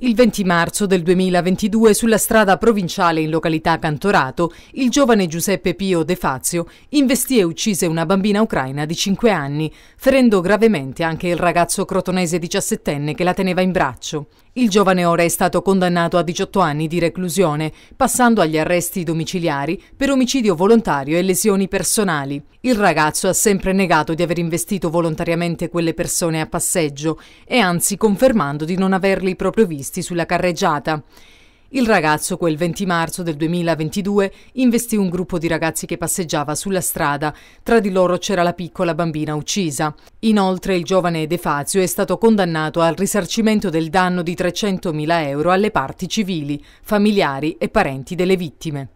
Il 20 marzo del 2022 sulla strada provinciale in località Cantorato, il giovane Giuseppe Pio De Fazio investì e uccise una bambina ucraina di 5 anni, ferendo gravemente anche il ragazzo crotonese 17enne che la teneva in braccio. Il giovane ora è stato condannato a 18 anni di reclusione, passando agli arresti domiciliari per omicidio volontario e lesioni personali. Il ragazzo ha sempre negato di aver investito volontariamente quelle persone a passeggio e anzi confermando di non averli proprio visti visti sulla carreggiata. Il ragazzo quel 20 marzo del 2022 investì un gruppo di ragazzi che passeggiava sulla strada. Tra di loro c'era la piccola bambina uccisa. Inoltre il giovane De Fazio è stato condannato al risarcimento del danno di 300.000 euro alle parti civili, familiari e parenti delle vittime.